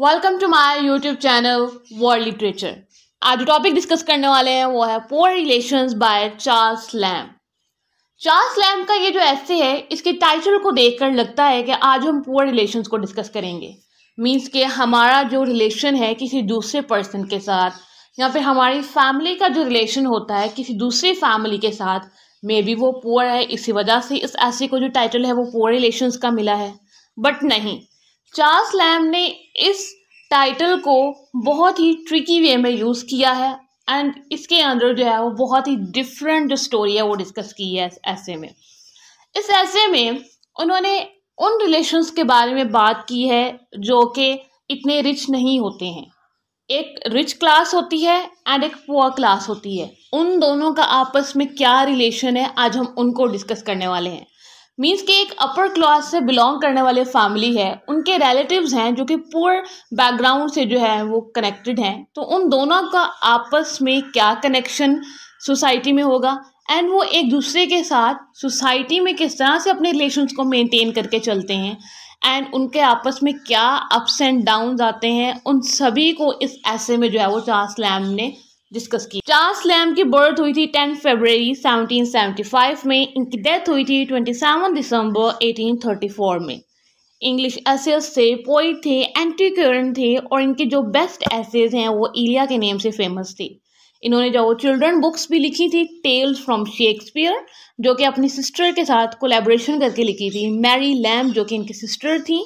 welcome to my YouTube channel world literature आज जो topic discuss करने वाले हैं वो है poor relations by Charles Lamb Charles Lamb का ये जो ऐसे है इसके टाइटल को देखकर लगता है कि आज हम पोअर रिलेशंस को डिस्कस करेंगे मींस के हमारा जो रिलेशन है किसी दूसरे पर्सन के साथ या फिर हमारी फैमिली का जो रिलेशन होता है किसी दूसरी फैमिली के साथ मे बी वो पोअर है इसी वजह से इस ऐसे को जो टाइटल है वो पोअर रिलेशंस का मिला है बट नहीं चार्ल्स लैम ने इस टाइटल को बहुत ही ट्रिकी वे में यूज़ किया है एंड इसके अंदर जो है वो बहुत ही डिफरेंट स्टोरी है वो डिस्कस की है ऐसे में इस ऐसे में उन्होंने उन रिलेशंस के बारे में बात की है जो कि इतने रिच नहीं होते हैं एक रिच क्लास होती है एंड एक पुअर क्लास होती है उन दोनों का आपस में क्या रिलेशन है आज हम उनको डिस्कस करने वाले हैं मीन्स के एक अपर क्लास से बिलोंग करने वाले फैमिली है उनके रिलेटिव्स हैं जो कि पुअर बैकग्राउंड से जो है वो कनेक्टेड हैं तो उन दोनों का आपस में क्या कनेक्शन सोसाइटी में होगा एंड वो एक दूसरे के साथ सोसाइटी में किस तरह से अपने रिलेशन्स को मेंटेन करके चलते हैं एंड उनके आपस में क्या अप्स एंड डाउन आते हैं उन सभी को इस ऐसे में जो है वो चार स्लैम ने डिस्कस की चार्ल्स लैम की बर्थ हुई थी 10 फरवरी 1775 में इनकी डेथ हुई थी 27 दिसंबर 1834 में इंग्लिश एसेस थे पोइट थे एंटीक्योरेंट थे और इनके जो बेस्ट एसेज हैं वो इलिया के नेम से फेमस थे इन्होंने जो चिल्ड्रन बुक्स भी लिखी थी टेल्स फ्रॉम शेक्सपियर जो कि अपनी सिस्टर के साथ कोलेब्रेशन करके लिखी थी मैरी लैम जो कि इनकी सिस्टर थी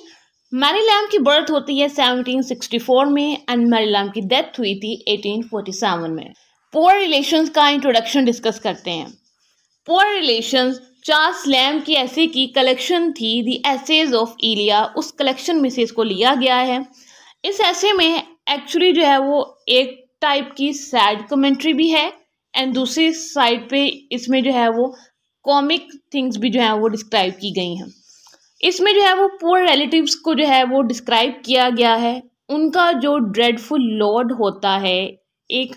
मैरी लैम की बर्थ होती है 1764 में एंड मैरी लैम की डेथ हुई थी 1847 में पोअर रिलेशंस का इंट्रोडक्शन डिस्कस करते हैं पोअर रिलेशंस चार्ल्स लैम की ऐसे की कलेक्शन थी दी एसेज ऑफ इलिया उस कलेक्शन में से इसको लिया गया है इस ऐसे में एक्चुअली जो है वो एक टाइप की सैड कमेंट्री भी है एंड दूसरी साइड पे इसमें जो है वो कॉमिक थिंग्स भी जो है वो डिस्क्राइब की गई हैं इसमें जो है वो पोअर रिलेटिव्स को जो है वो डिस्क्राइब किया गया है उनका जो ड्रेडफुल लोड होता है एक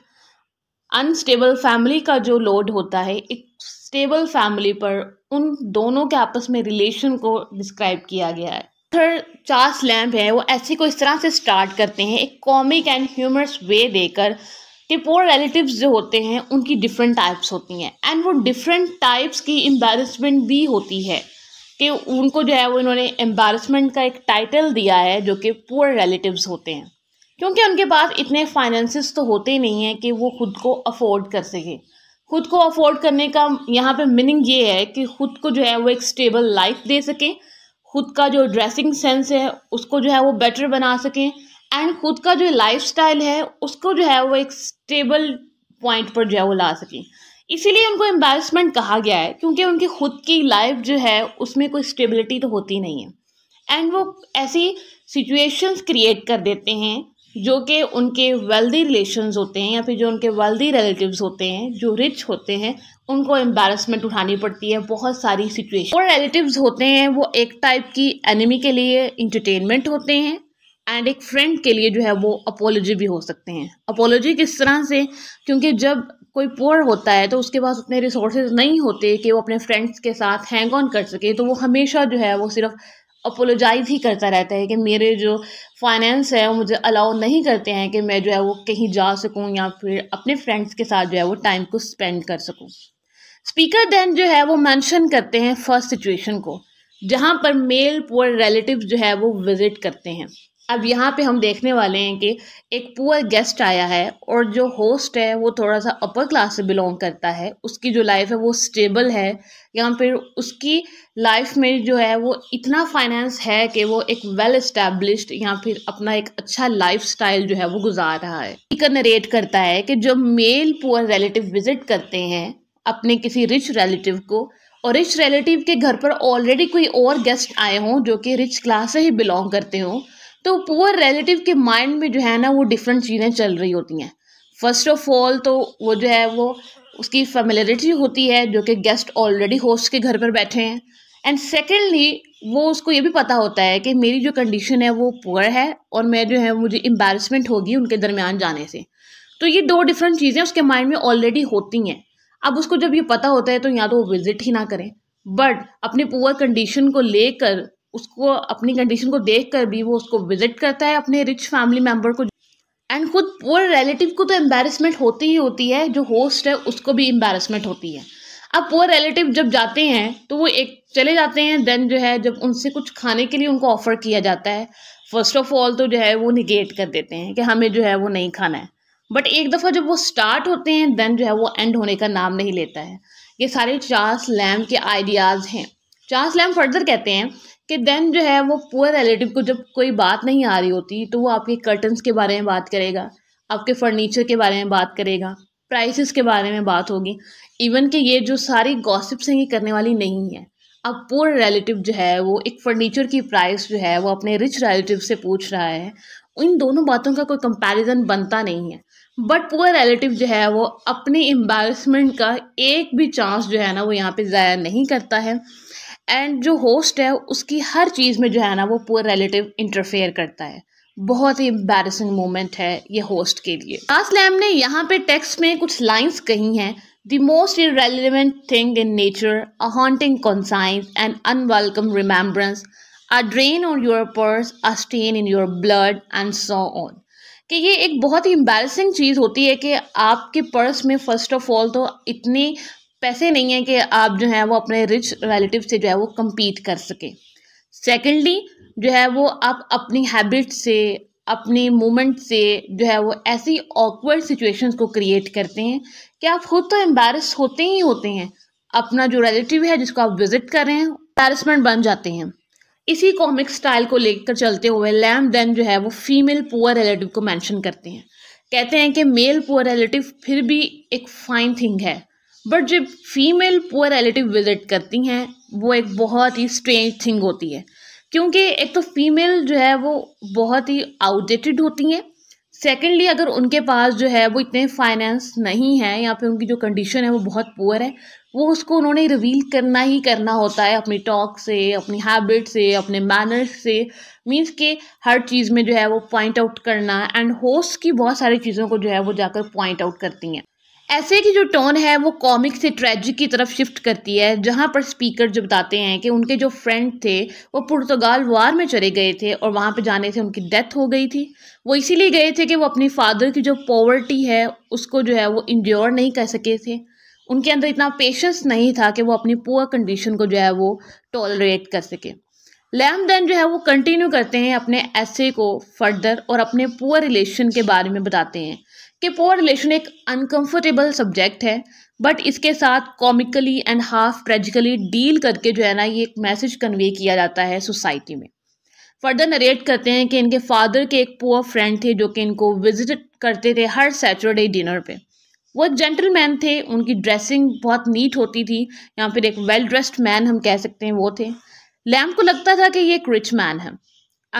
अनस्टेबल फैमिली का जो लोड होता है एक स्टेबल फैमिली पर उन दोनों के आपस में रिलेशन को डिस्क्राइब किया गया है थर्ड चार्ल्स स्लैम्प है वो ऐसे को इस तरह से स्टार्ट करते हैं एक कॉमिक एंड ह्यूमरस वे देकर कि पोर रिलेटिव्स जो होते हैं उनकी डिफरेंट टाइप्स होती हैं एंड वो डिफरेंट टाइप्स की एम्बेरसमेंट भी होती है कि उनको जो है वो इन्होंने एम्बारसमेंट का एक टाइटल दिया है जो कि पुअर रिलेटिव्स होते हैं क्योंकि उनके पास इतने फाइनेंसिस तो होते ही नहीं हैं कि वो खुद को अफोर्ड कर सकें खुद को अफोर्ड करने का यहाँ पे मीनिंग ये है कि खुद को जो है वो एक स्टेबल लाइफ दे सकें खुद का जो ड्रेसिंग सेंस है उसको जो है वो बेटर बना सकें एंड खुद का जो लाइफ है उसको जो है वो एक स्टेबल पॉइंट पर जो है वो ला सकें इसीलिए उनको एम्बेसमेंट कहा गया है क्योंकि उनकी खुद की लाइफ जो है उसमें कोई स्टेबिलिटी तो होती नहीं है एंड वो ऐसी सिचुएशंस क्रिएट कर देते हैं जो कि उनके वेल्दी रिलेशन होते हैं या फिर जो उनके वेल्दी रिलेटिव्स होते हैं जो रिच होते हैं उनको एम्बेसमेंट उठानी पड़ती है बहुत सारी सिचुएशन और रिलेटिव्स होते हैं वो एक टाइप की एनिमी के लिए इंटरटेनमेंट होते हैं एंड एक फ्रेंड के लिए जो है वो अपोलॉजी भी हो सकते हैं अपोलॉजी किस तरह से क्योंकि जब कोई पोअर होता है तो उसके पास उतने रिसोर्सेज नहीं होते कि वो अपने फ्रेंड्स के साथ हैंग ऑन कर सके तो वो हमेशा जो है वो सिर्फ अपोलोजाइज ही करता रहता है कि मेरे जो फाइनेंस है वो मुझे अलाउ नहीं करते हैं कि मैं जो है वो कहीं जा सकूं या फिर अपने फ्रेंड्स के साथ जो है वो टाइम को स्पेंड कर सकूं स्पीकर देन जो है वो मेंशन करते हैं फर्स्ट सिचुएशन को जहां पर मेल पुअर रिलेटिव जो है वो विजिट करते हैं अब यहाँ पे हम देखने वाले हैं कि एक पुअर गेस्ट आया है और जो होस्ट है वो थोड़ा सा अपर क्लास से बिलोंग करता है उसकी जो लाइफ है वो स्टेबल है या फिर उसकी लाइफ में जो है वो इतना फाइनेंस है कि वो एक वेल इस्टेब्लिश्ड या फिर अपना एक अच्छा लाइफ जो है वो गुजार रहा है नरेट करता है कि जब मेल पुअर रिलेटिव विजिट करते हैं अपने किसी रिच रिलेटिव को और रिच रिलेटिव के घर पर ऑलरेडी कोई और गेस्ट आए हों जो कि रिच क्लास से ही बिलोंग करते हों तो पुअर रिलेटिव के माइंड में जो है ना वो डिफरेंट चीज़ें चल रही होती हैं फर्स्ट ऑफ ऑल तो वो जो है वो उसकी फेमिलरिटी होती है जो कि गेस्ट ऑलरेडी होस्ट के घर पर बैठे हैं एंड सेकेंडली वो उसको ये भी पता होता है कि मेरी जो कंडीशन है वो पुअर है और मैं जो है मुझे एम्बेरसमेंट होगी उनके दरमियान जाने से तो ये दो डिफरेंट चीज़ें उसके माइंड में ऑलरेडी होती हैं अब उसको जब ये पता होता है तो या तो वो विजिट ही ना करें बट अपने पुअर कंडीशन को लेकर उसको अपनी कंडीशन को देख कर भी वो उसको विजिट करता है अपने रिच फैमिली मेम्बर को एंड खुद पुअर रिलेटिव को तो एम्बेरसमेंट होती ही होती है जो होस्ट है उसको भी एम्बेरसमेंट होती है अब पुअर रिलेटिव जब जाते हैं तो वो एक चले जाते हैं देन जो है जब उनसे कुछ खाने के लिए उनको ऑफ़र किया जाता है फर्स्ट ऑफ ऑल तो जो है वो निगेट कर देते हैं कि हमें जो है वो नहीं खाना है बट एक दफ़ा जब वो स्टार्ट होते हैं देन जो है वो एंड होने का नाम नहीं लेता है ये सारे चार्ल्स लैम के आइडियाज़ हैं चार्ल्स लैम फर्दर कहते हैं कि देन जो है वो पुअर रिलेटिव को जब कोई बात नहीं आ रही होती तो वो आपके कर्टन्स के बारे में बात करेगा आपके फर्नीचर के बारे में बात करेगा प्राइसेस के बारे में बात होगी इवन कि ये जो सारी गॉसिप्स हैं ये करने वाली नहीं है अब पुअर रिलेटिव जो है वो एक फर्नीचर की प्राइस जो है वो अपने रिच रिलेटिव से पूछ रहा है इन दोनों बातों का कोई कंपैरिजन बनता नहीं है बट पुअर रिलेटिव जो है वो अपने एम्बेरसमेंट का एक भी चांस जो है ना वो यहाँ पे ज़ाया नहीं करता है एंड जो होस्ट है उसकी हर चीज़ में जो है ना वो पूरा रिलेटिव इंटरफेयर करता है बहुत ही एम्बेरसिंग मोमेंट है ये होस्ट के लिए खास लैम ने यहाँ पे टेक्स्ट में कुछ लाइंस कही हैं the most irrelevant thing in nature a haunting conscience and unwelcome remembrance a drain on your purse a stain in your blood and so on कि ये एक बहुत ही एम्बेरसिंग चीज़ होती है कि आपके पर्स में फ़र्स्ट ऑफ ऑल तो इतनी पैसे नहीं है कि आप जो है वो अपने रिच रिलेटिव से जो है वो कम्पीट कर सकें सेकेंडली जो है वो आप अपनी हैबिट से अपने मोमेंट से जो है वो ऐसी ऑकवर्ड सिचुएशंस को क्रिएट करते हैं कि आप खुद तो एम्बेरस होते ही होते हैं अपना जो रिलेटिव है जिसको आप विजिट कर रहे हैं एम्बेरसमेंट बन जाते हैं इसी कॉमिक स्टाइल को लेकर चलते हुए लैम देन जो है वो फीमेल पुअर रिलेटिव को मेंशन करते हैं कहते हैं कि मेल पुअर रिलेटिव फिर भी एक फाइन थिंग है बट जब फीमेल पुअर रिलेटिव विज़िट करती हैं वो एक बहुत ही स्ट्रेंज थिंग होती है क्योंकि एक तो फीमेल जो है वो बहुत ही आउटडेटेड होती हैं सेकेंडली अगर उनके पास जो है वो इतने फाइनेंस नहीं है या फिर उनकी जो कंडीशन है वो बहुत पुअर है वो उसको उन्होंने रिवील करना ही करना होता है अपनी टॉक से अपनी हैबिट से अपने मैनर्स से मीन्स के हर चीज़ में जो है वो पॉइंट आउट करना एंड होस्ट की बहुत सारी चीज़ों को जो है वो जाकर पॉइंट आउट करती हैं ऐसे की जो टोन है वो कॉमिक से ट्रेजिक की तरफ शिफ्ट करती है जहाँ पर स्पीकर जो बताते हैं कि उनके जो फ्रेंड थे वो पुर्तगाल वार में चले गए थे और वहाँ पे जाने से उनकी डेथ हो गई थी वो इसीलिए गए थे कि वो अपने फादर की जो पॉवर्टी है उसको जो है वो इंज्योर नहीं कर सके थे उनके अंदर इतना पेशेंस नहीं था कि वो अपनी पुअर कंडीशन को जो है वो टॉलरेट कर सके लैम देन जो है वो कंटिन्यू करते हैं अपने ऐसे को फर्दर और अपने पुअर रिलेशन के बारे में बताते हैं कि पोअर रिलेशन एक अनकंफर्टेबल सब्जेक्ट है बट इसके साथ comically and half tragically deal करके जो है ना ये एक मैसेज कन्वे किया जाता है सोसाइटी में फर्दर नरेट करते हैं कि इनके फादर के एक पुअर फ्रेंड थे जो कि इनको विजिट करते थे हर सैटरडे डिनर पे वो जेंटलमैन थे उनकी ड्रेसिंग बहुत नीट होती थी या फिर एक वेल ड्रेस्ड मैन हम कह सकते हैं वो थे लैम को लगता था कि ये एक रिच मैन है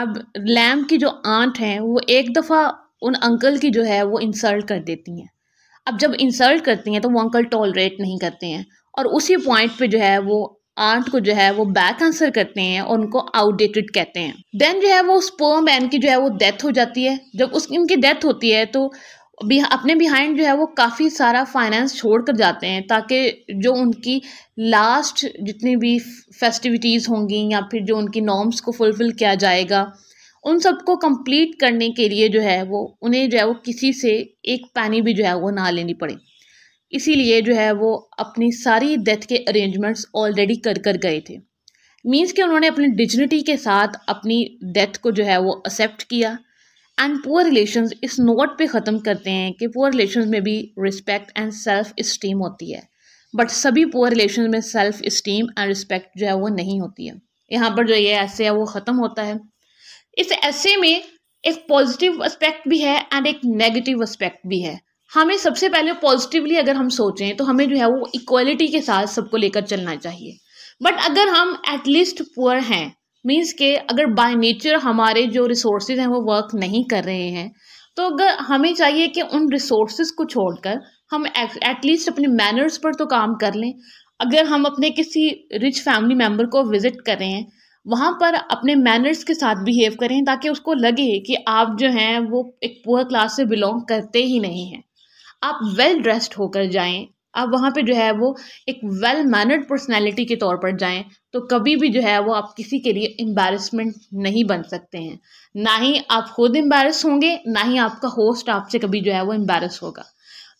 अब लैम की जो आंट हैं वो एक दफ़ा उन अंकल की जो है वो इंसल्ट कर देती हैं अब जब इंसल्ट करती हैं तो वो अंकल टॉलरेट नहीं करते हैं और उसी पॉइंट पे जो है वो आंट को जो है वो बैक आंसर करते हैं और उनको आउटडेटेड कहते हैं देन जो है वो स्पर्म मैन की जो है वो डेथ हो जाती है जब उसकी उनकी डेथ होती है तो अपने बिहाइंड जो है वो काफ़ी सारा फाइनेंस छोड़ कर जाते हैं ताकि जो उनकी लास्ट जितनी भी फेस्टिविटीज़ होंगी या फिर जो उनकी नॉर्म्स को फुलफ़िल किया जाएगा उन सबको कंप्लीट करने के लिए जो है वो उन्हें जो है वो किसी से एक पैनी भी जो है वो ना लेनी पड़े इसीलिए जो है वो अपनी सारी डेथ के अरेंजमेंट्स ऑलरेडी कर कर गए थे मीन्स कि उन्होंने अपनी डिजनिटी के साथ अपनी डेथ को जो है वो एक्सेप्ट किया एंड पुअर रिलेशंस इस नोट पे ख़त्म करते हैं कि पुअर रिलेशंस में भी रिस्पेक्ट एंड सेल्फ इस्टीम होती है बट सभी पुअर रिलेशन में सेल्फ इस्टीम एंड रिस्पेक्ट जो है वो नहीं होती है यहाँ पर जो ये ऐसे है वो ख़त्म होता है इस ऐसे में एक पॉजिटिव एस्पेक्ट भी है एंड एक नेगेटिव एस्पेक्ट भी है हमें सबसे पहले पॉजिटिवली अगर हम सोचें तो हमें जो है वो इक्वलिटी के साथ सबको लेकर चलना चाहिए बट अगर हम एटलीस्ट पुअर हैं मीन्स के अगर बाय नेचर हमारे जो रिसोर्सेज हैं वो वर्क नहीं कर रहे हैं तो अगर हमें चाहिए कि उन रिसोर्स को छोड़कर हम एटलीस्ट अपने मैनर्स पर तो काम कर लें अगर हम अपने किसी रिच फैमिली मेम्बर को विज़िट कर रहे हैं वहाँ पर अपने मैनर्स के साथ बिहेव करें ताकि उसको लगे कि आप जो हैं वो एक पुअर क्लास से बिलोंग करते ही नहीं हैं आप वेल ड्रेस्ड होकर जाएं आप वहाँ पे जो है वो एक वेल मैनर्ड पर्सनैलिटी के तौर पर जाएं तो कभी भी जो है वो आप किसी के लिए एम्बेरसमेंट नहीं बन सकते हैं ना ही आप खुद एम्बेरस होंगे ना ही आपका होस्ट आपसे कभी जो है वो एम्बेरस होगा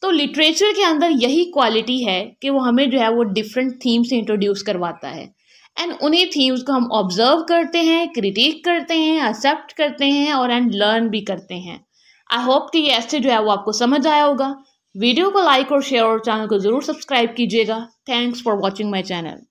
तो लिटरेचर के अंदर यही क्वालिटी है कि वो हमें जो है वो डिफरेंट थीम से इंट्रोड्यूस करवाता है एंड उन्हीं थीम्स को हम ऑब्जर्व करते हैं क्रिटिक करते हैं एक्सेप्ट करते हैं और एंड लर्न भी करते हैं आई होप कि ये ऐसे जो है वो आपको समझ आया होगा वीडियो को लाइक और शेयर और चैनल को ज़रूर सब्सक्राइब कीजिएगा thanks for watching my channel